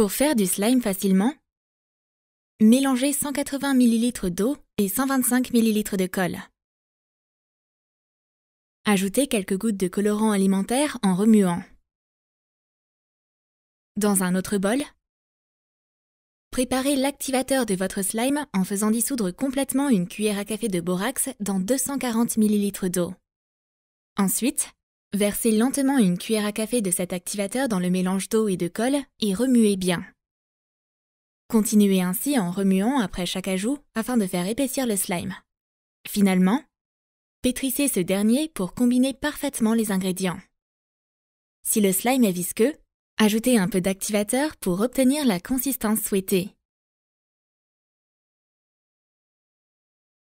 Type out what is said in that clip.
Pour faire du slime facilement, mélangez 180 ml d'eau et 125 ml de colle. Ajoutez quelques gouttes de colorant alimentaire en remuant. Dans un autre bol, préparez l'activateur de votre slime en faisant dissoudre complètement une cuillère à café de borax dans 240 ml d'eau. Ensuite, Versez lentement une cuillère à café de cet activateur dans le mélange d'eau et de colle et remuez bien. Continuez ainsi en remuant après chaque ajout afin de faire épaissir le slime. Finalement, pétrissez ce dernier pour combiner parfaitement les ingrédients. Si le slime est visqueux, ajoutez un peu d'activateur pour obtenir la consistance souhaitée.